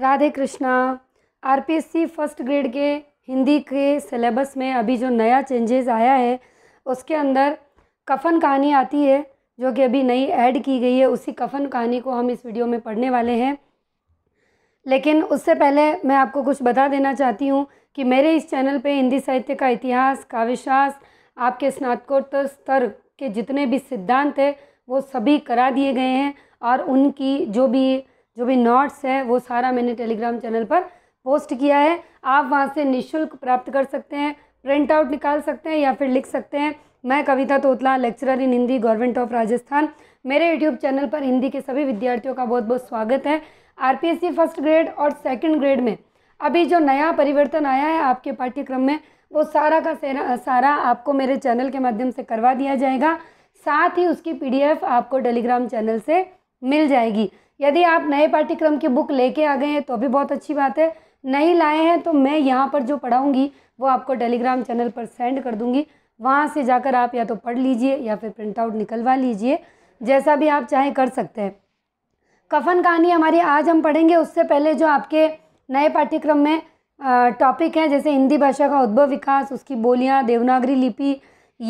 Radhe Krishna RPSC first grade के हिंदी के syllabus में अभी जो नया चेंजेस आया है उसके अंदर कफन कहानी आती है जो कि अभी नई ऐड की गई है उसी कफन कहानी को हम इस वीडियो में पढ़ने वाले हैं लेकिन उससे पहले मैं आपको कुछ बता देना चाहती हूँ कि मेरे इस चैनल पे हिंदी साहित्य का इतिहास काविश्वास आपके स्नातकोत्तर स्तर के जितने भी सिद्धांत है वो सभी करा दिए गए हैं और उनकी जो भी जो भी नोट्स है वो सारा मैंने टेलीग्राम चैनल पर पोस्ट किया है आप वहाँ से निःशुल्क प्राप्त कर सकते हैं प्रिंट आउट निकाल सकते हैं या फिर लिख सकते हैं मैं Kavita Totla lecturer in Hindi government of Rajasthan मेरे यूट्यूब चैनल पर हिंदी के सभी विद्यार्थियों का बहुत बहुत स्वागत है आर फर्स्ट ग्रेड और सेकेंड ग्रेड में अभी जो नया परिवर्तन आया है आपके पाठ्यक्रम में वो सारा का सारा आपको मेरे चैनल के माध्यम से करवा दिया जाएगा साथ ही उसकी पीडीएफ आपको टेलीग्राम चैनल से मिल जाएगी यदि आप नए पाठ्यक्रम की बुक लेके आ गए हैं तो भी बहुत अच्छी बात है नहीं लाए हैं तो मैं यहाँ पर जो पढ़ाऊँगी वो आपको टेलीग्राम चैनल पर सेंड कर दूँगी वहाँ से जाकर आप या तो पढ़ लीजिए या फिर प्रिंट आउट निकलवा लीजिए जैसा भी आप चाहें कर सकते हैं कफन कहानी हमारी आज हम पढ़ेंगे उससे पहले जो आपके नए पाठ्यक्रम में टॉपिक हैं जैसे हिंदी भाषा का उद्भव विकास उसकी बोलियाँ देवनागरी लिपि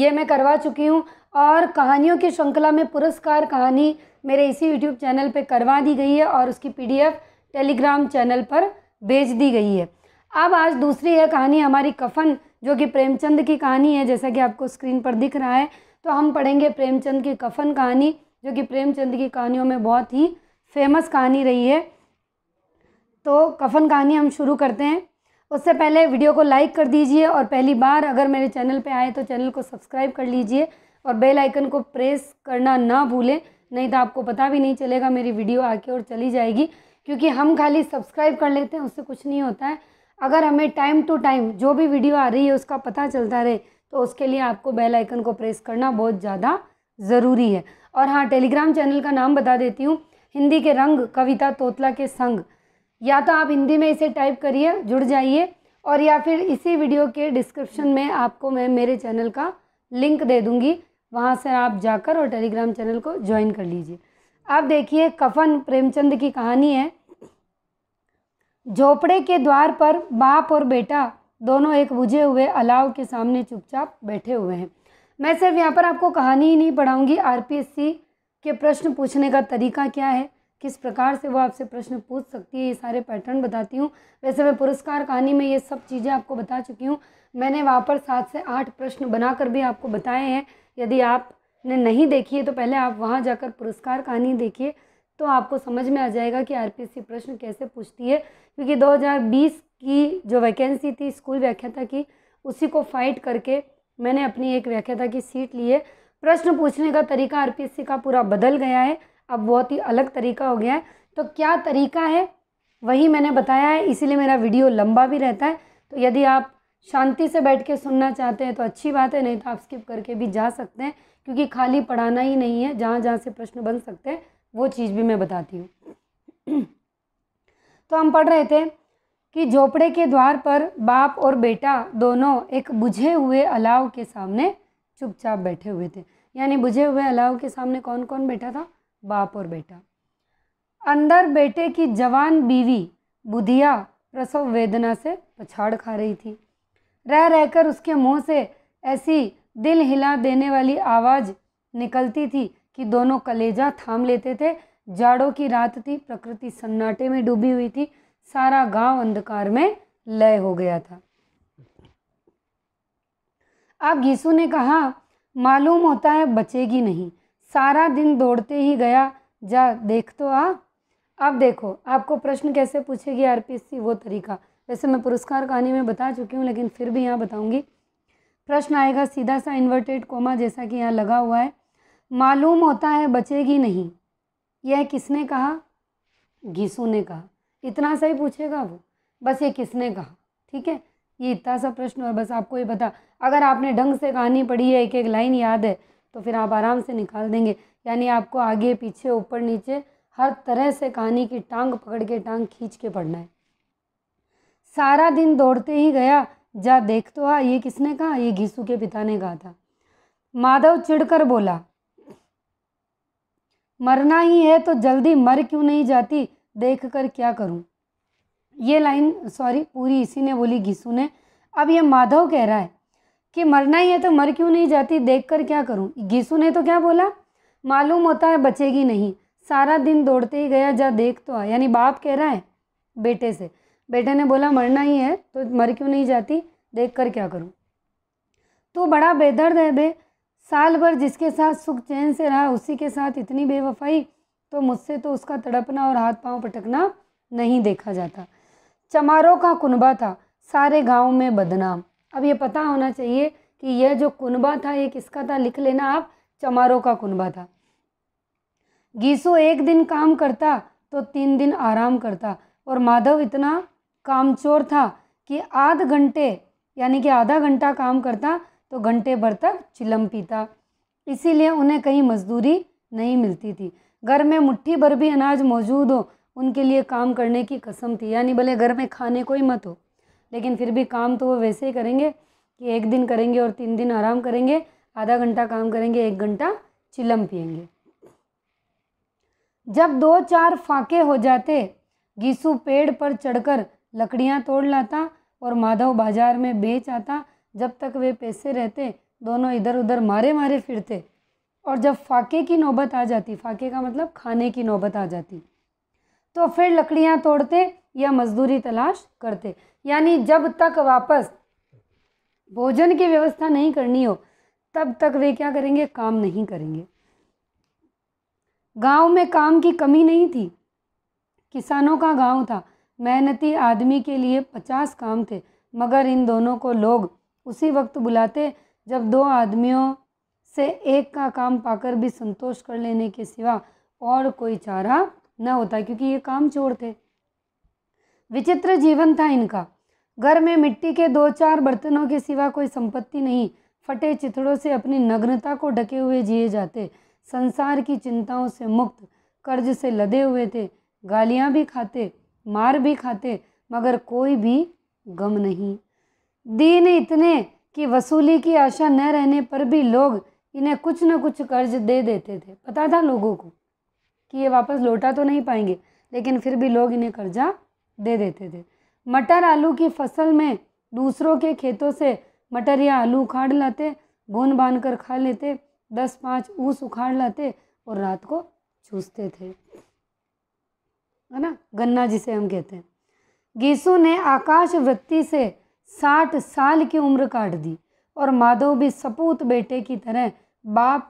ये मैं करवा चुकी हूँ और कहानियों की श्रृंखला में पुरस्कार कहानी मेरे इसी यूट्यूब चैनल पे करवा दी गई है और उसकी पीडीएफ टेलीग्राम चैनल पर भेज दी गई है अब आज दूसरी है कहानी हमारी कफन जो कि प्रेमचंद की कहानी है जैसा कि आपको स्क्रीन पर दिख रहा है तो हम पढ़ेंगे प्रेमचंद की कफन कहानी जो कि प्रेमचंद की कहानियों में बहुत ही फेमस कहानी रही है तो कफन कहानी हम शुरू करते हैं उससे पहले वीडियो को लाइक कर दीजिए और पहली बार अगर मेरे चैनल पे आए तो चैनल को सब्सक्राइब कर लीजिए और बेल आइकन को प्रेस करना ना भूलें नहीं तो आपको पता भी नहीं चलेगा मेरी वीडियो आके और चली जाएगी क्योंकि हम खाली सब्सक्राइब कर लेते हैं उससे कुछ नहीं होता है अगर हमें टाइम टू टाइम जो भी वीडियो आ रही है उसका पता चलता रहे तो उसके लिए आपको बेल आइकन को प्रेस करना बहुत ज़्यादा ज़रूरी है और हाँ टेलीग्राम चैनल का नाम बता देती हूँ हिंदी के रंग कविता तोतला के संग या तो आप हिंदी में इसे टाइप करिए जुड़ जाइए और या फिर इसी वीडियो के डिस्क्रिप्शन में आपको मैं मेरे चैनल का लिंक दे दूँगी वहाँ से आप जाकर और टेलीग्राम चैनल को ज्वाइन कर लीजिए आप देखिए कफन प्रेमचंद की कहानी है झोपड़े के द्वार पर बाप और बेटा दोनों एक बुझे हुए अलाव के सामने चुपचाप बैठे हुए हैं मैं सिर्फ यहाँ पर आपको कहानी ही नहीं पढ़ाऊँगी आर के प्रश्न पूछने का तरीका क्या है किस प्रकार से वो आपसे प्रश्न पूछ सकती है ये सारे पैटर्न बताती हूँ वैसे मैं पुरस्कार कहानी में ये सब चीज़ें आपको बता चुकी हूँ मैंने वहाँ पर सात से आठ प्रश्न बनाकर भी आपको बताए हैं यदि आपने नहीं देखी है तो पहले आप वहाँ जाकर पुरस्कार कहानी देखिए तो आपको समझ में आ जाएगा कि आरपीएससी प्रश्न कैसे पूछती है क्योंकि 2020 की जो वैकेंसी थी स्कूल व्याख्याता की उसी को फाइट करके मैंने अपनी एक व्याख्याता की सीट ली है प्रश्न पूछने का तरीका आरपीएससी का पूरा बदल गया है अब बहुत ही अलग तरीका हो गया है तो क्या तरीका है वही मैंने बताया है इसीलिए मेरा वीडियो लंबा भी रहता है तो यदि आप शांति से बैठ के सुनना चाहते हैं तो अच्छी बात है नहीं तो आप स्किप करके भी जा सकते हैं क्योंकि खाली पढ़ाना ही नहीं है जहाँ जहाँ से प्रश्न बन सकते हैं वो चीज़ भी मैं बताती हूँ तो हम पढ़ रहे थे कि झोपड़े के द्वार पर बाप और बेटा दोनों एक बुझे हुए अलाव के सामने चुपचाप बैठे हुए थे यानी बुझे हुए अलाव के सामने कौन कौन बैठा था बाप और बेटा अंदर बेटे की जवान बीवी बुधिया प्रसव वेदना से पछाड़ खा रही थी रह रहकर उसके मुंह से ऐसी दिल हिला देने वाली आवाज़ निकलती थी कि दोनों कलेजा थाम लेते थे जाड़ों की रात थी प्रकृति सन्नाटे में डूबी हुई थी सारा गांव अंधकार में लय हो गया था अब यीशु ने कहा मालूम होता है बचेगी नहीं सारा दिन दौड़ते ही गया जा देख तो आ अब देखो आपको प्रश्न कैसे पूछेगी आरपीएससी वो तरीका वैसे मैं पुरस्कार कहानी में बता चुकी हूँ लेकिन फिर भी यहाँ बताऊँगी प्रश्न आएगा सीधा सा इन्वर्टेड कोमा जैसा कि यहाँ लगा हुआ है मालूम होता है बचेगी नहीं यह किसने कहा घीसू ने कहा इतना सा ही पूछेगा वो बस ये किसने कहा ठीक है ये इतना सा प्रश्न है बस आपको ये पता अगर आपने ढंग से कहानी पढ़ी है एक एक लाइन याद है तो फिर आप आराम से निकाल देंगे यानी आपको आगे पीछे ऊपर नीचे हर तरह से कहानी की टांग पकड़ के टांग खींच के पढ़ना है सारा दिन दौड़ते ही गया जा देख तो आ ये किसने कहा ये घीसू के पिता ने कहा था माधव चिढ़कर बोला मरना ही है तो जल्दी मर क्यों नहीं जाती देख कर क्या करूं ये लाइन सॉरी पूरी इसी ने बोली घीसू ने अब ये माधव कह रहा है कि मरना ही है तो मर क्यों नहीं जाती देख कर क्या करूँ घीसू ने तो क्या बोला मालूम होता है बचेगी नहीं सारा दिन दौड़ते ही गया जा देख तो आ यानी बाप कह रहा है बेटे से बेटे ने बोला मरना ही है तो मर क्यों नहीं जाती देख कर क्या करूँ तो बड़ा बेदर्द है बे साल भर जिसके साथ सुख चैन से रहा उसी के साथ इतनी बेवफाई तो मुझसे तो उसका तड़पना और हाथ पांव पटकना नहीं देखा जाता चमारों का कुनबा था सारे गाँव में बदनाम अब ये पता होना चाहिए कि यह जो कुनबा था ये किसका था लिख लेना आप चमारों का कुनबा था गीसू एक दिन काम करता तो तीन दिन आराम करता और माधव इतना कामचोर था कि आध घंटे यानी कि आधा घंटा काम करता तो घंटे भर तक चिलम पीता इसीलिए उन्हें कहीं मजदूरी नहीं मिलती थी घर में मुट्ठी भर भी अनाज मौजूद हो उनके लिए काम करने की कसम थी यानी भले घर में खाने को ही मत हो लेकिन फिर भी काम तो वो वैसे ही करेंगे कि एक दिन करेंगे और तीन दिन आराम करेंगे आधा घंटा काम करेंगे एक घंटा चिलम पियेंगे जब दो चार फाके हो जाते गीसू पेड़ पर चढ़कर लकड़ियाँ तोड़ लाता और माधव बाजार में बेच आता जब तक वे पैसे रहते दोनों इधर उधर मारे मारे फिरते और जब फाके की नौबत आ जाती फाके का मतलब खाने की नौबत आ जाती तो फिर लकड़ियाँ तोड़ते या मजदूरी तलाश करते यानी जब तक वापस भोजन की व्यवस्था नहीं करनी हो तब तक वे क्या करेंगे काम नहीं करेंगे गांव में काम की कमी नहीं थी किसानों का गांव था मेहनती आदमी के लिए पचास काम थे मगर इन दोनों को लोग उसी वक्त बुलाते जब दो आदमियों से एक का काम पाकर भी संतोष कर लेने के सिवा और कोई चारा न होता क्योंकि ये काम चोर थे विचित्र जीवन था इनका घर में मिट्टी के दो चार बर्तनों के सिवा कोई संपत्ति नहीं फटे चितड़ों से अपनी नग्नता को ढके हुए जिए जाते संसार की चिंताओं से मुक्त कर्ज से लदे हुए थे गालियाँ भी खाते मार भी खाते मगर कोई भी गम नहीं दीन इतने कि वसूली की आशा न रहने पर भी लोग इन्हें कुछ न कुछ कर्ज दे देते थे पता था लोगों को कि ये वापस लौटा तो नहीं पाएंगे लेकिन फिर भी लोग इन्हें कर्जा दे देते थे मटर आलू की फसल में दूसरों के खेतों से मटर या आलू उखाड़ लाते भून बांध कर खा लेते दस पाँच ऊस उखाड़ लाते और रात को चूसते थे है ना गन्ना जिसे हम कहते हैं गीसु ने आकाश वृत्ति से साठ साल की उम्र काट दी और माधव भी सपूत बेटे की तरह बाप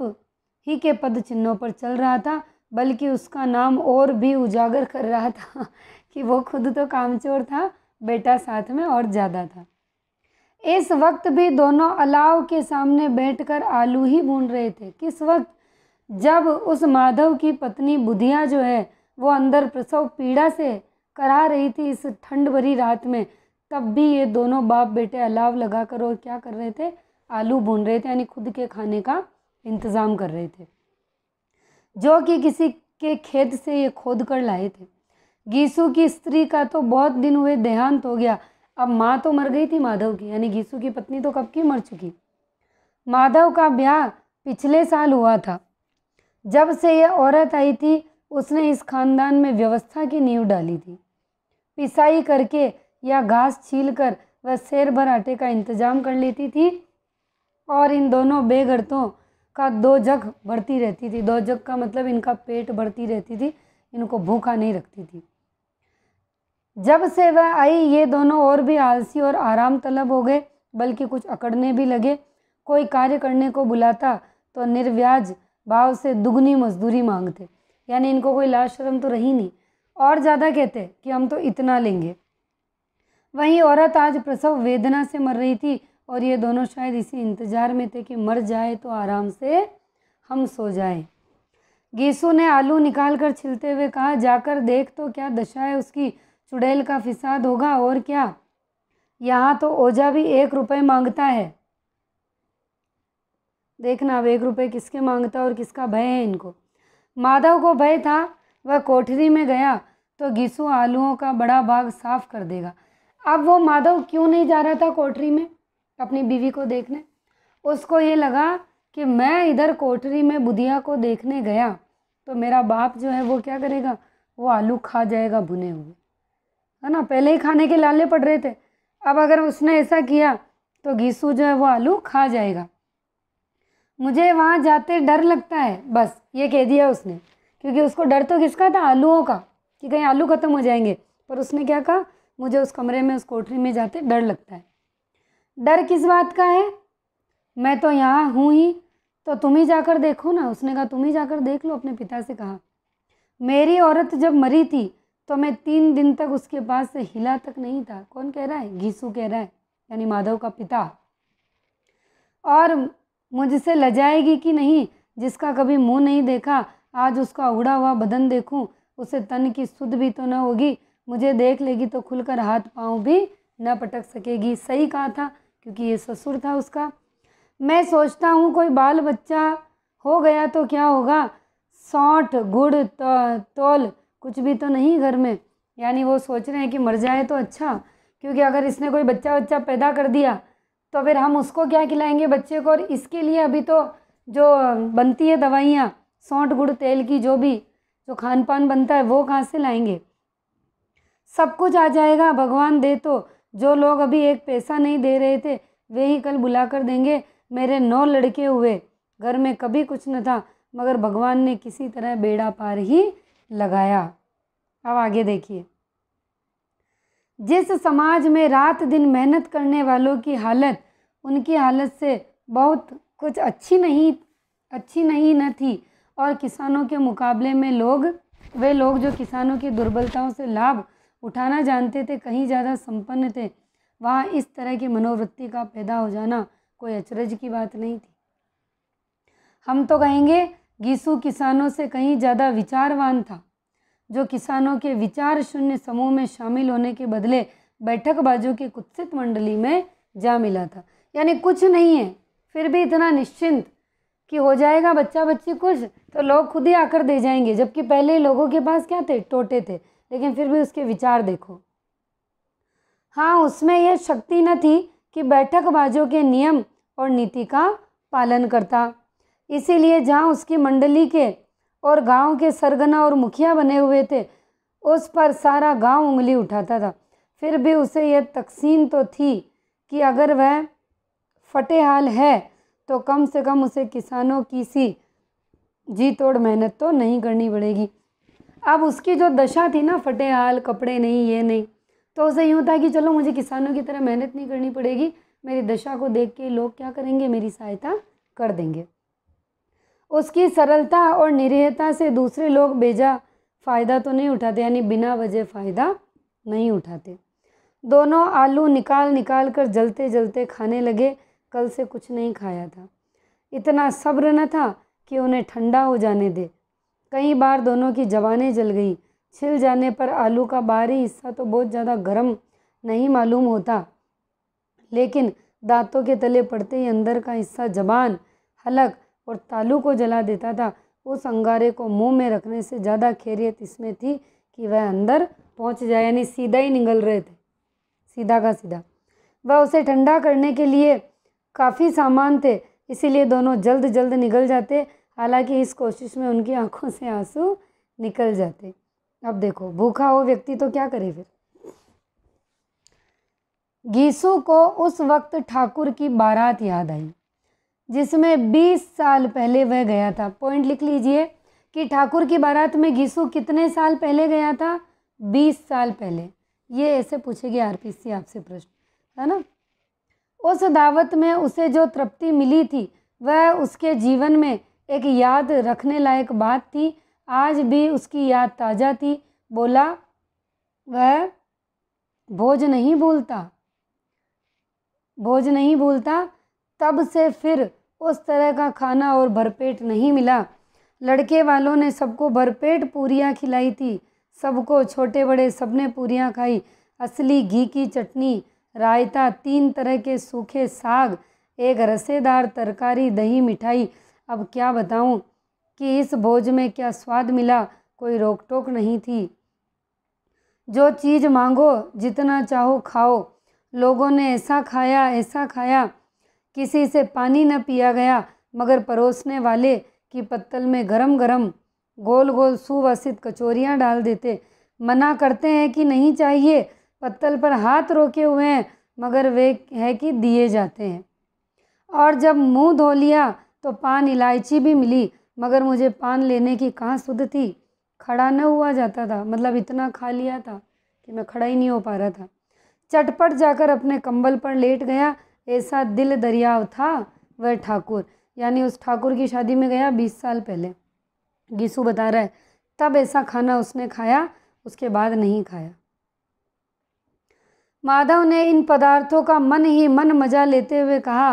ही के पद चिन्हों पर चल रहा था बल्कि उसका नाम और भी उजागर कर रहा था कि वो खुद तो कामचोर था बेटा साथ में और ज़्यादा था इस वक्त भी दोनों अलाव के सामने बैठकर आलू ही भून रहे थे किस वक्त जब उस माधव की पत्नी बुधिया जो है वो अंदर प्रसव पीड़ा से करा रही थी इस ठंड भरी रात में तब भी ये दोनों बाप बेटे अलाव लगा कर और क्या कर रहे थे आलू भून रहे थे यानी खुद के खाने का इंतज़ाम कर रहे थे जो कि किसी के खेत से ये खोद कर लाए थे गीसू की स्त्री का तो बहुत दिन हुए देहांत हो गया अब माँ तो मर गई थी माधव की यानी गीसू की पत्नी तो कब की मर चुकी माधव का ब्याह पिछले साल हुआ था जब से ये औरत आई थी उसने इस खानदान में व्यवस्था की नींव डाली थी पिसाई करके या घास छील कर वह शेर भर आटे का इंतजाम कर लेती थी और इन दोनों बेगड़तों का दो जग बढ़ती रहती थी दो जग का मतलब इनका पेट बढ़ती रहती थी इनको भूखा नहीं रखती थी जब से वह आई ये दोनों और भी आलसी और आराम तलब हो गए बल्कि कुछ अकड़ने भी लगे कोई कार्य करने को बुलाता तो निर्व्याज भाव से दुगनी मजदूरी मांगते यानी इनको कोई लाज शर्म तो रही नहीं और ज़्यादा कहते कि हम तो इतना लेंगे वहीं औरत आज प्रसव वेदना से मर रही थी और ये दोनों शायद इसी इंतज़ार में थे कि मर जाए तो आराम से हम सो जाए गीसु ने आलू निकाल कर छिलते हुए कहा जाकर देख तो क्या दशा है उसकी चुड़ैल का फिसाद होगा और क्या यहाँ तो ओझा भी एक रुपये मांगता है देखना अब एक रुपये किसके मांगता है और किसका भय है इनको माधव को भय था वह कोठरी में गया तो घिसू आलूओं का बड़ा भाग साफ कर देगा अब वो माधव क्यों नहीं जा रहा था कोठरी में अपनी बीवी को देखने उसको ये लगा कि मैं इधर कोठरी में बुधिया को देखने गया तो मेरा बाप जो है वो क्या करेगा वो आलू खा जाएगा भुने हुए है ना पहले ही खाने के लाले पड़ रहे थे अब अगर उसने ऐसा किया तो घीसू जो है वो आलू खा जाएगा मुझे वहाँ जाते डर लगता है बस ये कह दिया उसने क्योंकि उसको डर तो किसका था आलूओं का कि कहीं आलू ख़त्म हो जाएंगे पर उसने क्या कहा मुझे उस कमरे में उस कोठरी में जाते डर लगता है डर किस बात का है मैं तो यहाँ हूँ ही तो तुम ही जाकर देखो ना उसने कहा तुम ही जाकर देख लो अपने पिता से कहा मेरी औरत जब मरी थी तो मैं तीन दिन तक उसके पास से हिला तक नहीं था कौन कह रहा है घीसू कह रहा है यानी माधव का पिता और मुझसे लजाएगी कि नहीं जिसका कभी मुंह नहीं देखा आज उसका उड़ा हुआ बदन देखूं उसे तन की सुध भी तो न होगी मुझे देख लेगी तो खुलकर हाथ पाँव भी न पटक सकेगी सही कहा था क्योंकि ये ससुर था उसका मैं सोचता हूँ कोई बाल बच्चा हो गया तो क्या होगा सौठ गुड़ तो, तोल कुछ भी तो नहीं घर में यानी वो सोच रहे हैं कि मर जाए तो अच्छा क्योंकि अगर इसने कोई बच्चा बच्चा पैदा कर दिया तो फिर हम उसको क्या खिलाएंगे बच्चे को और इसके लिए अभी तो जो बनती है दवाइयाँ सौंठ गुड़ तेल की जो भी जो खान पान बनता है वो कहाँ से लाएंगे सब कुछ आ जाएगा भगवान दे तो जो लोग अभी एक पैसा नहीं दे रहे थे वे ही कल बुला कर देंगे मेरे नौ लड़के हुए घर में कभी कुछ न था मगर भगवान ने किसी तरह बेड़ा पार ही लगाया अब आगे देखिए जिस समाज में रात दिन मेहनत करने वालों की हालत उनकी हालत से बहुत कुछ अच्छी नहीं अच्छी नहीं न थी और किसानों के मुकाबले में लोग वे लोग जो किसानों की दुर्बलताओं से लाभ उठाना जानते थे कहीं ज़्यादा संपन्न थे वहाँ इस तरह की मनोवृत्ति का पैदा हो जाना कोई अचरज की बात नहीं थी हम तो कहेंगे गीसू किसानों से कहीं ज़्यादा विचारवान था जो किसानों के विचार शून्य समूह में शामिल होने के बदले बैठक बाजू की कुत्सित मंडली में जा मिला था यानी कुछ नहीं है फिर भी इतना निश्चिंत कि हो जाएगा बच्चा बच्ची कुछ तो लोग खुद ही आकर दे जाएंगे जबकि पहले लोगों के पास क्या थे टोटे थे लेकिन फिर भी उसके विचार देखो हाँ उसमें यह शक्ति न थी कि बैठक बाजों के नियम और नीति का पालन करता इसीलिए जहाँ उसकी मंडली के और गांव के सरगना और मुखिया बने हुए थे उस पर सारा गांव उंगली उठाता था फिर भी उसे यह तकसीम तो थी कि अगर वह फटेहाल है तो कम से कम उसे किसानों की सी जी तोड़ मेहनत तो नहीं करनी पड़ेगी अब उसकी जो दशा थी ना फटेहाल कपड़े नहीं ये नहीं तो उसे यूँ था कि चलो मुझे किसानों की तरह मेहनत नहीं करनी पड़ेगी मेरी दशा को देख के लोग क्या करेंगे मेरी सहायता कर देंगे उसकी सरलता और निरीहता से दूसरे लोग बेजा फ़ायदा तो नहीं उठाते यानी बिना वजह फ़ायदा नहीं उठाते दोनों आलू निकाल निकाल कर जलते जलते खाने लगे कल से कुछ नहीं खाया था इतना सब्र न था कि उन्हें ठंडा हो जाने दे कई बार दोनों की जवानें जल गई छिल जाने पर आलू का बाहरी हिस्सा तो बहुत ज़्यादा गर्म नहीं मालूम होता लेकिन दांतों के तले पड़ते ही अंदर का हिस्सा जबान हलक और तालू को जला देता था उस अंगारे को मुंह में रखने से ज़्यादा खैरियत इसमें थी कि वह अंदर पहुंच जाए यानी सीधा ही निगल रहे थे सीधा का सीधा वह उसे ठंडा करने के लिए काफ़ी सामान थे इसीलिए दोनों जल्द जल्द निकल जाते हालांकि इस कोशिश में उनकी आंखों से आंसू निकल जाते अब देखो भूखा हो व्यक्ति तो क्या करे फिर गीसू को उस वक्त ठाकुर की बारात याद आई जिसमें 20 साल पहले वह गया था पॉइंट लिख लीजिए कि ठाकुर की बारात में घीसू कितने साल पहले गया था 20 साल पहले ये ऐसे पूछेगी आरपीसी आपसे प्रश्न है ना उस दावत में उसे जो तृप्ति मिली थी वह उसके जीवन में एक याद रखने लायक बात थी आज भी उसकी याद ताज़ा थी बोला वह भोज नहीं भूलता भोज नहीं भूलता तब से फिर उस तरह का खाना और भरपेट नहीं मिला लड़के वालों ने सबको भरपेट पूरियाँ खिलाई थी सबको छोटे बड़े सबने पूरियाँ खाई असली घी की चटनी रायता तीन तरह के सूखे साग एक रसेदार तरकारी दही मिठाई अब क्या बताऊं कि इस भोज में क्या स्वाद मिला कोई रोक टोक नहीं थी जो चीज़ मांगो जितना चाहो खाओ लोगों ने ऐसा खाया ऐसा खाया किसी से पानी न पिया गया मगर परोसने वाले की पत्तल में गरम गरम गोल गोल सुवासित कचोरियाँ डाल देते मना करते हैं कि नहीं चाहिए पत्तल पर हाथ रोके हुए हैं मगर वे है कि दिए जाते हैं और जब मुंह धो लिया तो पान इलायची भी मिली मगर मुझे पान लेने की कहाँ सुध थी खड़ा न हुआ जाता था मतलब इतना खा लिया था कि मैं खड़ा ही नहीं हो पा रहा था चटपट जाकर अपने कंबल पर लेट गया ऐसा दिल दरियाव था वह ठाकुर यानी उस ठाकुर की शादी में गया बीस साल पहले गीसू बता रहा है तब ऐसा खाना उसने खाया उसके बाद नहीं खाया माधव ने इन पदार्थों का मन ही मन मजा लेते हुए कहा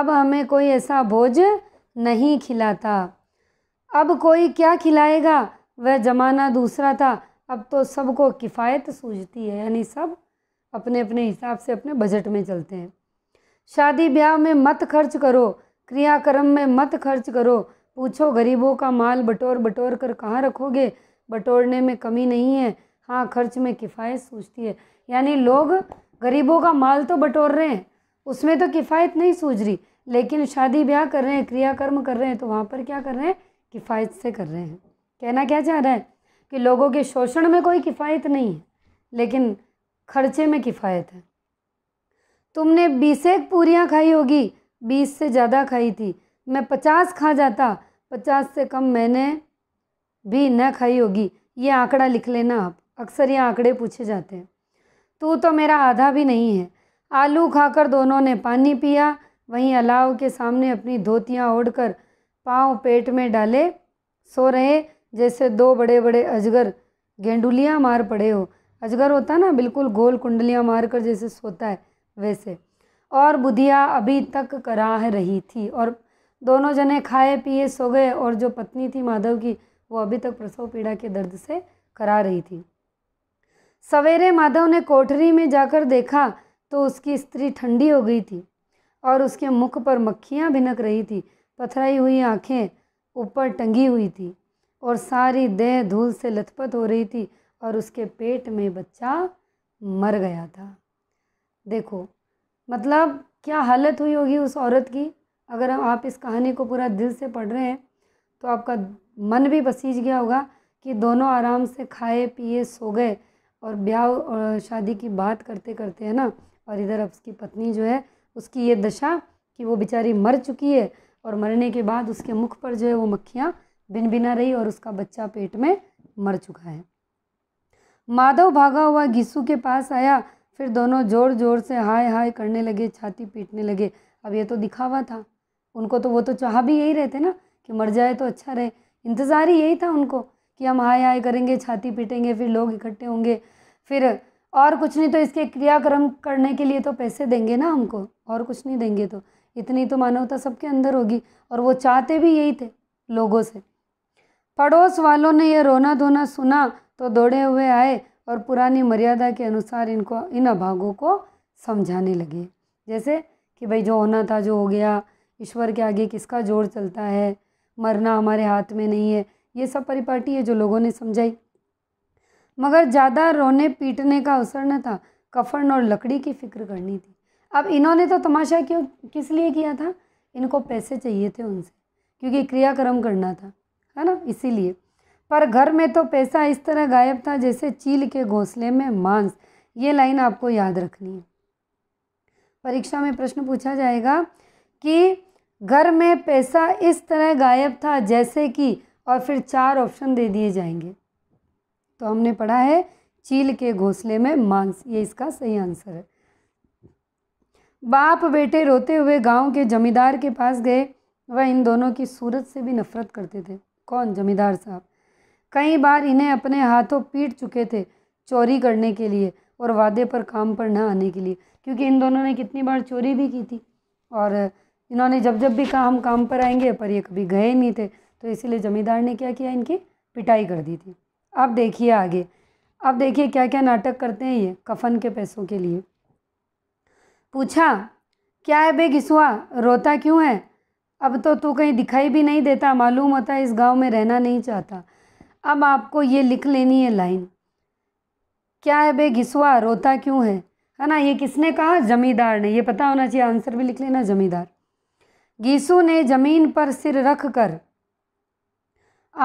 अब हमें कोई ऐसा भोज नहीं खिलाता अब कोई क्या खिलाएगा वह जमाना दूसरा था अब तो सबको किफ़ायत सूझती है यानी सब अपने अपने हिसाब से अपने बजट में चलते हैं शादी ब्याह में मत खर्च करो क्रियाक्रम में मत खर्च करो पूछो गरीबों का माल बटोर बटोर कर कहाँ रखोगे बटोरने में कमी नहीं है हाँ खर्च में किफ़ायत सूझती है यानी लोग गरीबों का माल तो बटोर रहे हैं उसमें तो किफ़ायत नहीं सूझ रही लेकिन शादी ब्याह कर रहे हैं क्रियाकर्म कर रहे हैं तो वहाँ पर क्या कर रहे हैं किफ़ायत से कर रहे हैं कहना क्या चाह रहा है कि लोगों के शोषण में कोई किफ़ायत नहीं है लेकिन खर्चे में किफ़ायत है तुमने एक पूरियाँ खाई होगी बीस से ज़्यादा खाई थी मैं पचास खा जाता पचास से कम मैंने भी न खाई होगी ये आंकड़ा लिख लेना आप अक्सर ये आंकड़े पूछे जाते हैं तू तो मेरा आधा भी नहीं है आलू खाकर दोनों ने पानी पिया वहीं अलाव के सामने अपनी धोतियाँ ओढ़ कर पाँव पेट में डाले सो रहे जैसे दो बड़े बड़े अजगर गेंडुलियाँ मार पड़े हो अजगर होता ना बिल्कुल गोल कुंडलियाँ मार कर जैसे सोता है वैसे और बुधिया अभी तक कराह रही थी और दोनों जने खाए पिए सो गए और जो पत्नी थी माधव की वो अभी तक प्रसव पीड़ा के दर्द से करा रही थी सवेरे माधव ने कोठरी में जाकर देखा तो उसकी स्त्री ठंडी हो गई थी और उसके मुख पर मक्खियाँ भिनक रही थी पथराई हुई आँखें ऊपर टंगी हुई थी और सारी देह धूल से लथपथ हो रही थी और उसके पेट में बच्चा मर गया था देखो मतलब क्या हालत हुई होगी उस औरत की अगर आप इस कहानी को पूरा दिल से पढ़ रहे हैं तो आपका मन भी बसीज गया होगा कि दोनों आराम से खाए पिए सो गए और ब्याह और शादी की बात करते करते है ना और इधर अब उसकी पत्नी जो है उसकी ये दशा कि वो बेचारी मर चुकी है और मरने के बाद उसके मुख पर जो है वो मक्खियाँ बिन बिना रही और उसका बच्चा पेट में मर चुका है माधव भागा हुआ घीसू के पास आया फिर दोनों ज़ोर ज़ोर से हाय हाय करने लगे छाती पीटने लगे अब ये तो दिखावा था उनको तो वो तो चाह भी यही रहते ना कि मर जाए तो अच्छा रहे इंतज़ार ही यही था उनको कि हम हाय हाय करेंगे छाती पीटेंगे फिर लोग इकट्ठे होंगे फिर और कुछ नहीं तो इसके क्रियाक्रम करने के लिए तो पैसे देंगे ना हमको और कुछ नहीं देंगे तो इतनी तो मानवता सबके अंदर होगी और वो चाहते भी यही थे लोगों से पड़ोस वालों ने यह रोना धोना सुना तो दौड़े हुए आए और पुरानी मर्यादा के अनुसार इनको इन अभागों को समझाने लगे जैसे कि भाई जो होना था जो हो गया ईश्वर के आगे किसका जोर चलता है मरना हमारे हाथ में नहीं है ये सब परिपाटी है जो लोगों ने समझाई मगर ज़्यादा रोने पीटने का अवसर न था कफन और लकड़ी की फ़िक्र करनी थी अब इन्होंने तो तमाशा क्यों किस लिए किया था इनको पैसे चाहिए थे उनसे क्योंकि क्रियाक्रम करना था है ना इसीलिए पर घर में तो पैसा इस तरह गायब था जैसे चील के घोंसले में मांस ये लाइन आपको याद रखनी है परीक्षा में प्रश्न पूछा जाएगा कि घर में पैसा इस तरह गायब था जैसे कि और फिर चार ऑप्शन दे दिए जाएंगे तो हमने पढ़ा है चील के घोंसले में मांस ये इसका सही आंसर है बाप बेटे रोते हुए गांव के जमींदार के पास गए वह इन दोनों की सूरत से भी नफरत करते थे कौन जमींदार साहब कई बार इन्हें अपने हाथों पीट चुके थे चोरी करने के लिए और वादे पर काम पर ना आने के लिए क्योंकि इन दोनों ने कितनी बार चोरी भी की थी और इन्होंने जब जब भी कहा हम काम पर आएंगे पर ये कभी गए नहीं थे तो इसीलिए ज़मींदार ने क्या किया इनकी पिटाई कर दी थी अब देखिए आगे अब देखिए क्या क्या नाटक करते हैं ये कफन के पैसों के लिए पूछा क्या है घिसुआ रोता क्यों है अब तो तू कहीं दिखाई भी नहीं देता मालूम होता इस गांव में रहना नहीं चाहता अब आपको ये लिख लेनी है लाइन क्या है बे घिसुआ रोता क्यों है है ना ये किसने कहा जमींदार ने ये पता होना चाहिए आंसर भी लिख लेना जमींदार घीसु ने जमीन पर सिर रख कर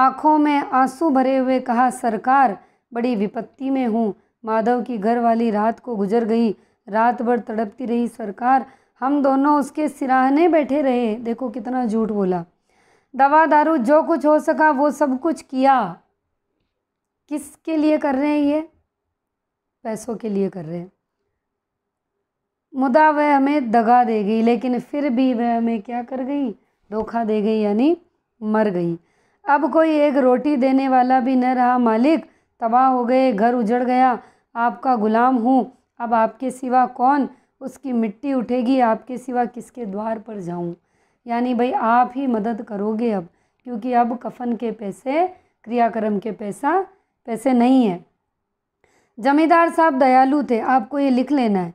आँखों में आंसू भरे हुए कहा सरकार बड़ी विपत्ति में हूँ माधव की घर वाली रात को गुजर गई रात भर तड़पती रही सरकार हम दोनों उसके सिराहने बैठे रहे देखो कितना झूठ बोला दवा दारू जो कुछ हो सका वो सब कुछ किया किसके लिए कर रहे हैं ये पैसों के लिए कर रहे हैं मुदा वह हमें दगा दे गई लेकिन फिर भी वह हमें क्या कर गई धोखा दे गई यानी मर गई अब कोई एक रोटी देने वाला भी न रहा मालिक तबाह हो गए घर उजड़ गया आपका गुलाम हूँ अब आपके सिवा कौन उसकी मिट्टी उठेगी आपके सिवा किसके द्वार पर जाऊँ यानी भाई आप ही मदद करोगे अब क्योंकि अब कफन के पैसे क्रियाक्रम के पैसा पैसे नहीं है जमींदार साहब दयालु थे आपको ये लिख लेना है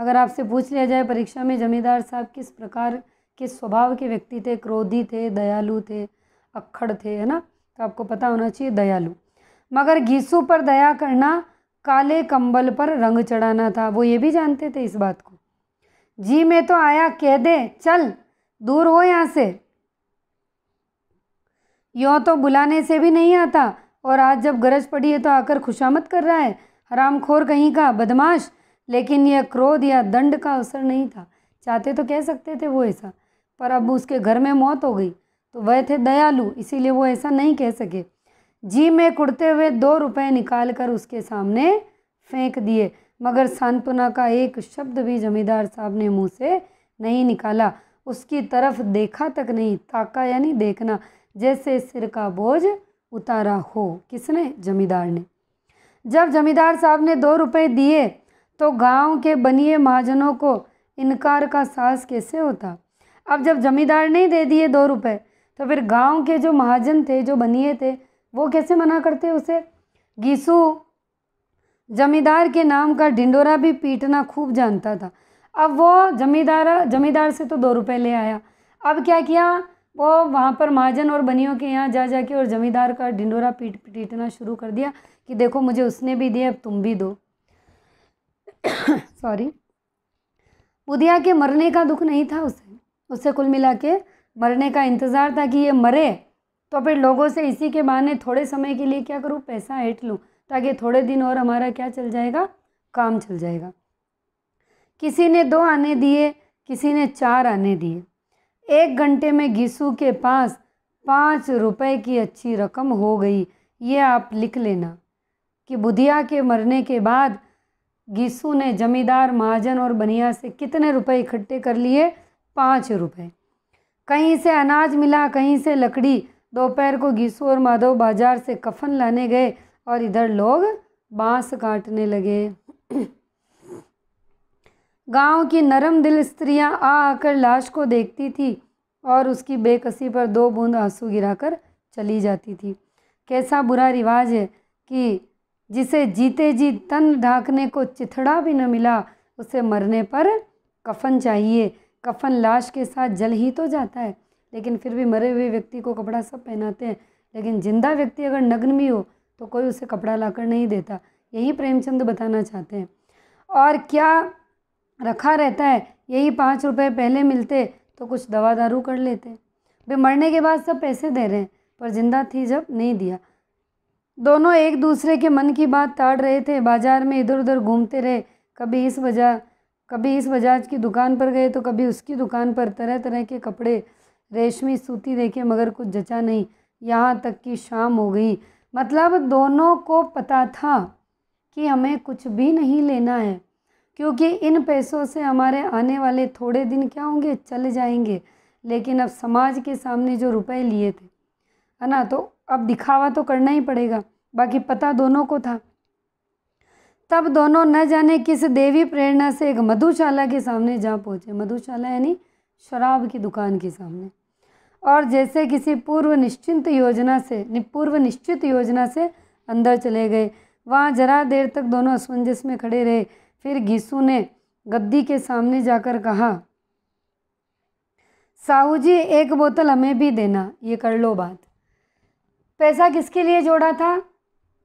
अगर आपसे पूछ लिया जाए परीक्षा में जमींदार साहब किस प्रकार के स्वभाव के व्यक्ति थे क्रोधी थे दयालु थे अक्खड़ थे है ना तो आपको पता होना चाहिए दयालु मगर घीसू पर दया करना काले कंबल पर रंग चढ़ाना था वो ये भी जानते थे इस बात को जी में तो आया कह दे चल दूर हो यहाँ से यो तो बुलाने से भी नहीं आता और आज जब गरज पड़ी है तो आकर खुशामद कर रहा है हरामखोर कहीं का बदमाश लेकिन यह क्रोध या दंड का अवसर नहीं था चाहते तो कह सकते थे वो ऐसा पर अब उसके घर में मौत हो गई तो वह थे दयालु इसीलिए वो ऐसा नहीं कह सके जी में कुड़ते हुए दो रुपए निकाल कर उसके सामने फेंक दिए मगर सांत्वना का एक शब्द भी जमींदार साहब ने मुंह से नहीं निकाला उसकी तरफ देखा तक नहीं ताका यानी देखना जैसे सिर का बोझ उतारा हो किसने जमींदार ने जब जमींदार साहब ने दो रुपए दिए तो गांव के बनिए महाजनों को इनकार का साहस कैसे होता अब जब जमींदार नहीं दे दिए दो रुपए तो फिर गांव के जो महाजन थे जो बनिए थे वो कैसे मना करते उसे गीसु जमींदार के नाम का ढिंडोरा भी पीटना खूब जानता था अब वो जमींदार जमींदार से तो दो रुपए ले आया अब क्या किया वो वहाँ पर महाजन और बनियों के यहाँ जा जा और जमींदार का ढिंडोरा पीट पीटना शुरू कर दिया कि देखो मुझे उसने भी दिया अब तुम भी दो सॉरी बुधिया के मरने का दुख नहीं था उसे उसे कुल मिला के मरने का इंतज़ार था कि ये मरे तो फिर लोगों से इसी के बहाने थोड़े समय के लिए क्या करूँ पैसा हेट लूँ ताकि थोड़े दिन और हमारा क्या चल जाएगा काम चल जाएगा किसी ने दो आने दिए किसी ने चार आने दिए एक घंटे में गीसू के पास पाँच रुपए की अच्छी रकम हो गई ये आप लिख लेना कि बुधिया के मरने के बाद गीसू ने जमींदार महाजन और बनिया से कितने रुपए इकट्ठे कर लिए पाँच रुपए कहीं से अनाज मिला कहीं से लकड़ी दोपहर को गीसू और माधव बाजार से कफन लाने गए और इधर लोग बांस काटने लगे गांव की नरम दिल स्त्रियां आ आकर लाश को देखती थी और उसकी बेकसी पर दो बूंद आंसू गिराकर चली जाती थी कैसा बुरा रिवाज है कि जिसे जीते जी तन ढाकने को चिथड़ा भी न मिला उसे मरने पर कफन चाहिए कफन लाश के साथ जल ही तो जाता है लेकिन फिर भी मरे हुए व्यक्ति को कपड़ा सब पहनाते हैं लेकिन जिंदा व्यक्ति अगर नग्न भी हो तो कोई उसे कपड़ा लाकर नहीं देता यही प्रेमचंद बताना चाहते हैं और क्या रखा रहता है यही पाँच रुपये पहले मिलते तो कुछ दवा दारू कर लेते वे मरने के बाद सब पैसे दे रहे हैं पर जिंदा थी जब नहीं दिया दोनों एक दूसरे के मन की बात ताड़ रहे थे बाजार में इधर उधर घूमते रहे कभी इस वजह कभी इस बजाज की दुकान पर गए तो कभी उसकी दुकान पर तरह तरह के कपड़े रेशमी सूती देखे मगर कुछ जचा नहीं यहाँ तक कि शाम हो गई मतलब दोनों को पता था कि हमें कुछ भी नहीं लेना है क्योंकि इन पैसों से हमारे आने वाले थोड़े दिन क्या होंगे चल जाएंगे लेकिन अब समाज के सामने जो रुपए लिए थे है ना तो अब दिखावा तो करना ही पड़ेगा बाकी पता दोनों को था तब दोनों न जाने किस देवी प्रेरणा से एक मधुशाला के सामने जा पहुँचे मधुशाला यानी शराब की दुकान के सामने और जैसे किसी पूर्व निश्चिंत योजना से पूर्व निश्चित योजना से अंदर चले गए वहाँ जरा देर तक दोनों असमंजस में खड़े रहे फिर घीसू ने गद्दी के सामने जाकर कहा साहू जी एक बोतल हमें भी देना ये कर लो बात पैसा किसके लिए जोड़ा था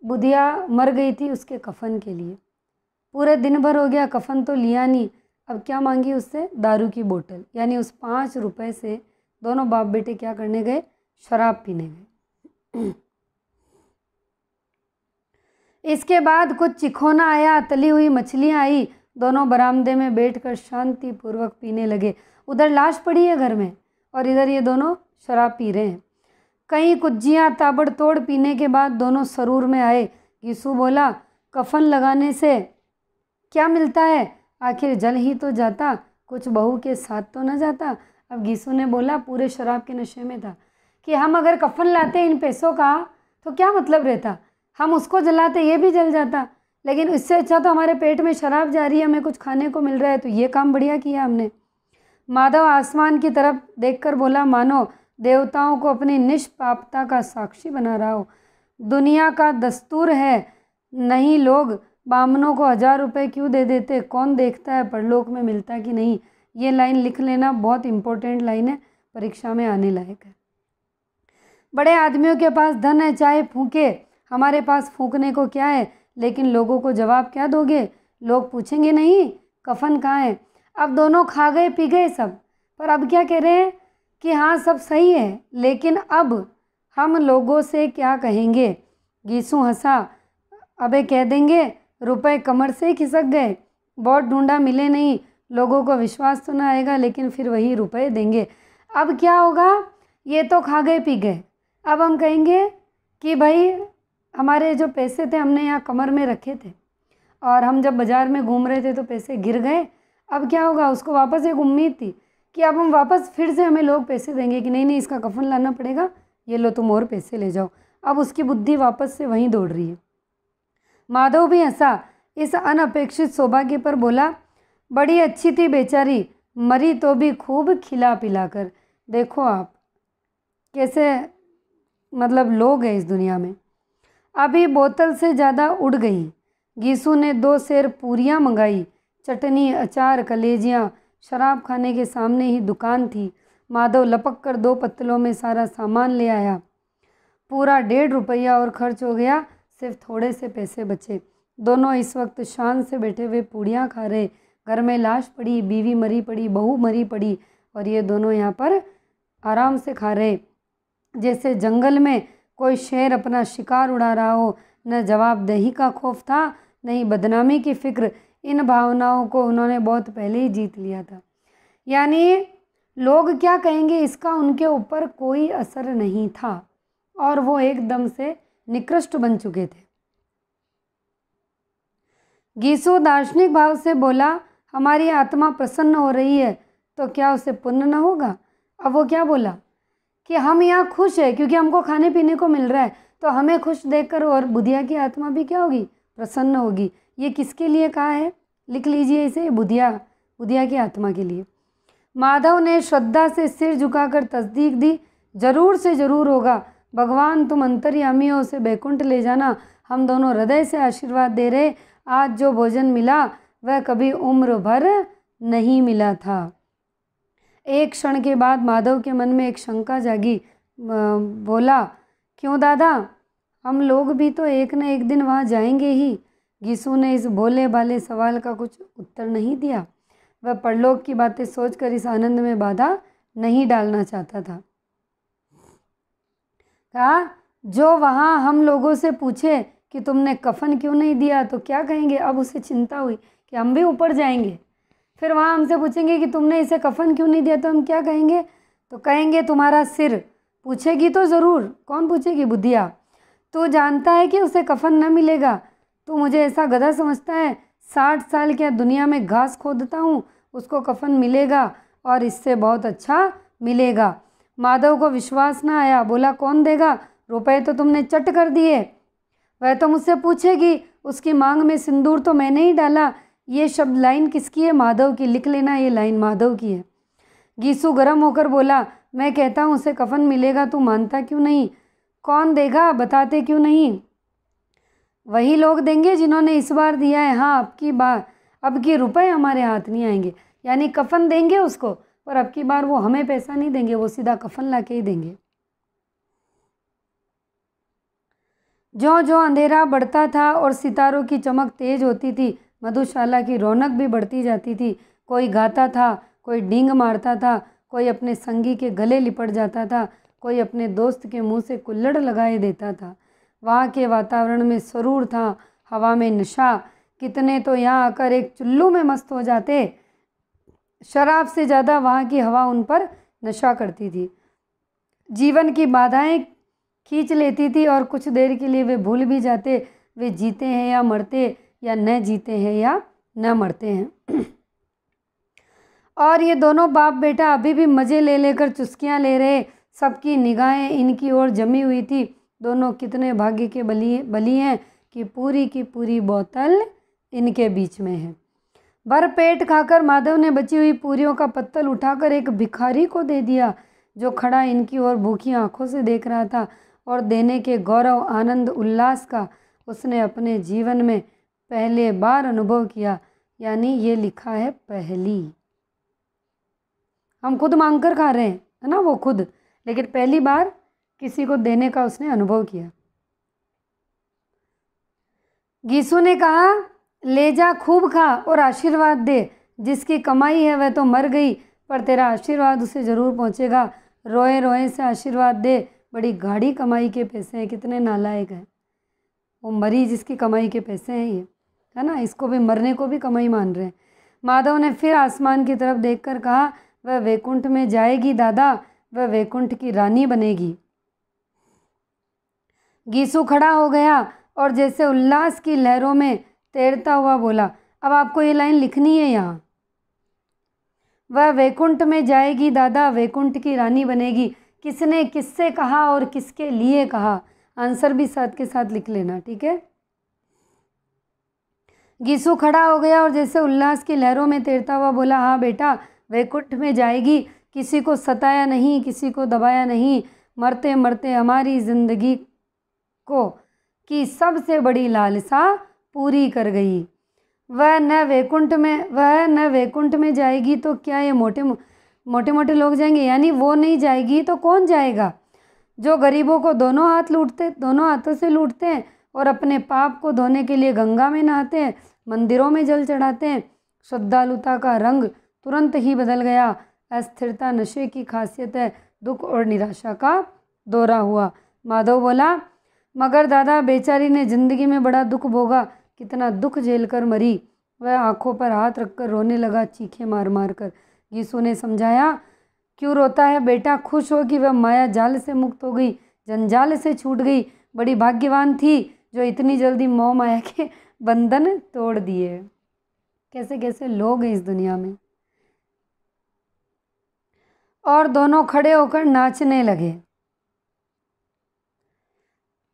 बुधिया मर गई थी उसके कफन के लिए पूरे दिन भर हो गया कफन तो लिया नहीं अब क्या मांगी उससे दारू की बोतल यानी उस पाँच रुपए से दोनों बाप बेटे क्या करने गए शराब पीने गए इसके बाद कुछ चिखोना आया तली हुई मछलियाँ आई दोनों बरामदे में बैठकर शांतिपूर्वक पीने लगे उधर लाश पड़ी है घर में और इधर ये दोनों शराब पी रहे हैं कई कुज्जियाँ ताबड़तोड़ पीने के बाद दोनों सरूर में आए यीशु बोला कफन लगाने से क्या मिलता है आखिर जल ही तो जाता कुछ बहू के साथ तो न जाता अब घीसु ने बोला पूरे शराब के नशे में था कि हम अगर कफन लाते इन पैसों का तो क्या मतलब रहता हम उसको जलाते ये भी जल जाता लेकिन इससे अच्छा तो हमारे पेट में शराब जा रही है हमें कुछ खाने को मिल रहा है तो ये काम बढ़िया किया हमने माधव आसमान की तरफ देखकर बोला मानो देवताओं को अपनी निष्पापता का साक्षी बना रहा हो दुनिया का दस्तूर है नहीं लोग बामनों को हज़ार रुपये क्यों दे देते कौन देखता है परलोक में मिलता कि नहीं ये लाइन लिख लेना बहुत इम्पोर्टेंट लाइन है परीक्षा में आने लायक है बड़े आदमियों के पास धन है चाहे फूके हमारे पास फूकने को क्या है लेकिन लोगों को जवाब क्या दोगे लोग पूछेंगे नहीं कफन कहाँ है अब दोनों खा गए पी गए सब पर अब क्या कह रहे हैं कि हाँ सब सही है लेकिन अब हम लोगों से क्या कहेंगे गीसू हंसा अबे कह देंगे रुपए कमर से ही खिसक गए बहुत ढूंढा मिले नहीं लोगों को विश्वास तो ना आएगा लेकिन फिर वही रुपए देंगे अब क्या होगा ये तो खा गए पी गए अब हम कहेंगे कि भाई हमारे जो पैसे थे हमने यहाँ कमर में रखे थे और हम जब बाज़ार में घूम रहे थे तो पैसे गिर गए अब क्या होगा उसको वापस एक उम्मीद थी कि अब हम वापस फिर से हमें लोग पैसे देंगे कि नहीं नहीं इसका कफन लाना पड़ेगा ये लो तुम और पैसे ले जाओ अब उसकी बुद्धि वापस से वहीं दौड़ रही है माधव भी ऐसा इस अनपेक्षित सौभाग्य पर बोला बड़ी अच्छी थी बेचारी मरी तो भी खूब खिला पिला कर देखो आप कैसे मतलब लोग हैं इस दुनिया में अभी बोतल से ज़्यादा उड़ गई गीसू ने दो शेर पूरियाँ मंगाई चटनी अचार कलेजियाँ शराब खाने के सामने ही दुकान थी माधव लपक कर दो पत्तलों में सारा सामान ले आया पूरा डेढ़ रुपया और खर्च हो गया सिर्फ थोड़े से पैसे बचे दोनों इस वक्त शान से बैठे हुए पूड़ियाँ खा रहे घर में लाश पड़ी बीवी मरी पड़ी बहू मरी पड़ी और ये दोनों यहाँ पर आराम से खा रहे जैसे जंगल में कोई शेर अपना शिकार उड़ा रहा हो न जवाबदेही का खौफ था न ही बदनामी की फिक्र इन भावनाओं को उन्होंने बहुत पहले ही जीत लिया था यानी लोग क्या कहेंगे इसका उनके ऊपर कोई असर नहीं था और वो एकदम से निकृष्ट बन चुके थे गीसो दार्शनिक भाव से बोला हमारी आत्मा प्रसन्न हो रही है तो क्या उसे पुण्य न होगा अब वो क्या बोला कि हम यहाँ खुश है क्योंकि हमको खाने पीने को मिल रहा है तो हमें खुश देखकर और बुधिया की आत्मा भी क्या होगी प्रसन्न होगी ये किसके लिए कहा है लिख लीजिए इसे बुधिया बुधिया की आत्मा के लिए माधव ने श्रद्धा से सिर झुकाकर तस्दीक दी जरूर से जरूर होगा भगवान तुम अंतर्यामी हो उसे बैकुंठ ले जाना हम दोनों हृदय से आशीर्वाद दे रहे आज जो भोजन मिला वह कभी उम्र भर नहीं मिला था एक क्षण के बाद माधव के मन में एक शंका जागी बोला क्यों दादा हम लोग भी तो एक न एक दिन वहाँ जाएंगे ही गीसु ने इस भोले भाले सवाल का कुछ उत्तर नहीं दिया वह परलोक की बातें सोचकर इस आनंद में बाधा नहीं डालना चाहता था कहा जो वहाँ हम लोगों से पूछे कि तुमने कफन क्यों नहीं दिया तो क्या कहेंगे अब उसे चिंता हुई कि हम भी ऊपर जाएंगे फिर वहाँ हमसे पूछेंगे कि तुमने इसे कफन क्यों नहीं दिया तो हम क्या कहेंगे तो कहेंगे तुम्हारा सिर पूछेगी तो ज़रूर कौन पूछेगी बुद्धिया तो जानता है कि उसे कफन न मिलेगा तो मुझे ऐसा गधा समझता है साठ साल क्या दुनिया में घास खोदता हूँ उसको कफन मिलेगा और इससे बहुत अच्छा मिलेगा माधव को विश्वास ना आया बोला कौन देगा रुपए तो तुमने चट कर दिए वह तो मुझसे पूछेगी उसकी मांग में सिंदूर तो मैंने ही डाला ये शब्द लाइन किसकी है माधव की लिख लेना ये लाइन माधव की है गीसु गर्म होकर बोला मैं कहता हूँ उसे कफन मिलेगा तू तो मानता क्यों नहीं कौन देगा बताते क्यों नहीं वही लोग देंगे जिन्होंने इस बार दिया है हाँ अब की बार अब की रुपए हमारे हाथ नहीं आएंगे यानी कफन देंगे उसको पर अब की बार वो हमें पैसा नहीं देंगे वो सीधा कफन ला के ही देंगे जो जो अंधेरा बढ़ता था और सितारों की चमक तेज होती थी मधुशाला की रौनक भी बढ़ती जाती थी कोई गाता था कोई डींग मारता था कोई अपने संगी के गले लिपट जाता था कोई अपने दोस्त के मुंह से कुल्लड़ लगाए देता था वहाँ के वातावरण में सरूर था हवा में नशा कितने तो यहाँ आकर एक चुल्लू में मस्त हो जाते शराब से ज़्यादा वहाँ की हवा उन पर नशा करती थी जीवन की बाधाएं खींच लेती थी और कुछ देर के लिए वे भूल भी जाते वे जीते हैं या मरते या न जीते हैं या न मरते हैं और ये दोनों बाप बेटा अभी भी मज़े ले लेकर चुस्कियाँ ले रहे सबकी निगाहें इनकी ओर जमी हुई थी दोनों कितने भाग्य के बली बली हैं कि पूरी की पूरी बोतल इनके बीच में है भर पेट खाकर माधव ने बची हुई पूरियों का पत्तल उठाकर एक भिखारी को दे दिया जो खड़ा इनकी ओर भूखी आंखों से देख रहा था और देने के गौरव आनंद उल्लास का उसने अपने जीवन में पहले बार अनुभव किया यानी ये लिखा है पहली हम खुद मांग कर खा रहे हैं है ना वो खुद लेकिन पहली बार किसी को देने का उसने अनुभव किया गीसू ने कहा ले जा खूब खा और आशीर्वाद दे जिसकी कमाई है वह तो मर गई पर तेरा आशीर्वाद उसे ज़रूर पहुँचेगा रोए रोए से आशीर्वाद दे बड़ी गाढ़ी कमाई के पैसे हैं कितने नालायक हैं वो मरी जिसकी कमाई के पैसे हैं ये है ना इसको भी मरने को भी कमाई मान रहे हैं माधव ने फिर आसमान की तरफ देखकर कहा वह वैकुंठ में जाएगी दादा वह वैकुंठ की रानी बनेगी गीसु खड़ा हो गया और जैसे उल्लास की लहरों में तैरता हुआ बोला अब आपको ये लाइन लिखनी है यहाँ वह वैकुंठ में जाएगी दादा वैकुंठ की रानी बनेगी किसने किससे कहा और किसके लिए कहा आंसर भी साथ के साथ लिख लेना ठीक है गीसु खड़ा हो गया और जैसे उल्लास की लहरों में तैरता हुआ बोला हाँ बेटा वैकुंठ में जाएगी किसी को सताया नहीं किसी को दबाया नहीं मरते मरते हमारी ज़िंदगी को की सबसे बड़ी लालसा पूरी कर गई वह न वैकुंठ में वह न वैकुंठ में जाएगी तो क्या ये मोटे मोटे मोटे लोग जाएंगे यानी वो नहीं जाएगी तो कौन जाएगा जो गरीबों को दोनों हाथ लूटते दोनों हाथों से लूटते हैं और अपने पाप को धोने के लिए गंगा में नहाते हैं मंदिरों में जल चढ़ाते हैं श्रद्धालुता का रंग तुरंत ही बदल गया अस्थिरता नशे की खासियत है दुख और निराशा का दौरा हुआ माधव बोला मगर दादा बेचारी ने जिंदगी में बड़ा दुख भोगा कितना दुख झेल कर मरी वह आंखों पर हाथ रखकर रोने लगा चीखे मार मार कर यीशु ने समझाया क्यों रोता है बेटा खुश हो कि वह माया जाल से मुक्त हो गई जंजाल से छूट गई बड़ी भाग्यवान थी जो इतनी जल्दी मोह माया के बंधन तोड़ दिए कैसे कैसे लोग हैं इस दुनिया में और दोनों खड़े होकर नाचने लगे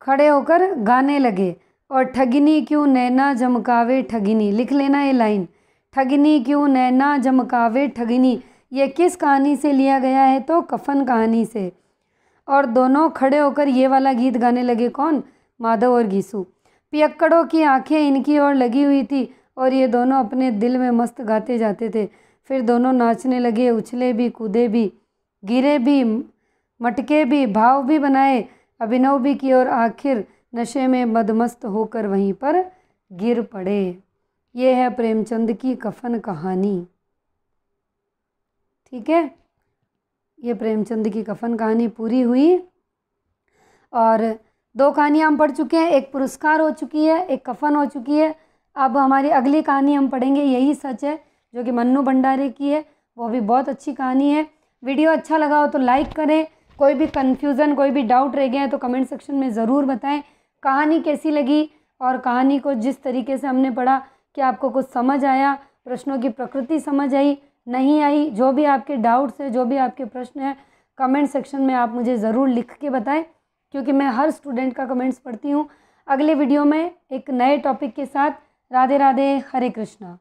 खड़े होकर गाने लगे और ठगिनी क्यों नैना जमकावे ठगिनी लिख लेना ये लाइन ठगिनी क्यों नैना जमकावे ठगिनी ये किस कहानी से लिया गया है तो कफन कहानी से और दोनों खड़े होकर ये वाला गीत गाने लगे कौन माधव और घीसू पियक्कड़ों की आंखें इनकी ओर लगी हुई थी और ये दोनों अपने दिल में मस्त गाते जाते थे फिर दोनों नाचने लगे उछले भी कूदे भी गिरे भी मटके भी भाव भी बनाए अभिनव भी की और आखिर नशे में मदमस्त होकर वहीं पर गिर पड़े ये है प्रेमचंद की कफन कहानी ठीक है ये प्रेमचंद की कफन कहानी पूरी हुई और दो कहानियाँ हम पढ़ चुके हैं एक पुरस्कार हो चुकी है एक कफन हो चुकी है अब हमारी अगली कहानी हम पढ़ेंगे यही सच है जो कि मन्नू भंडारे की है वो भी बहुत अच्छी कहानी है वीडियो अच्छा लगा हो तो लाइक करें कोई भी कन्फ्यूज़न कोई भी डाउट रह गया है तो कमेंट सेक्शन में ज़रूर बताएं कहानी कैसी लगी और कहानी को जिस तरीके से हमने पढ़ा कि आपको कुछ समझ आया प्रश्नों की प्रकृति समझ आई नहीं आई जो भी आपके डाउट्स हैं जो भी आपके प्रश्न हैं कमेंट सेक्शन में आप मुझे ज़रूर लिख के बताएं क्योंकि मैं हर स्टूडेंट का कमेंट्स पढ़ती हूँ अगले वीडियो में एक नए टॉपिक के साथ राधे राधे हरे कृष्णा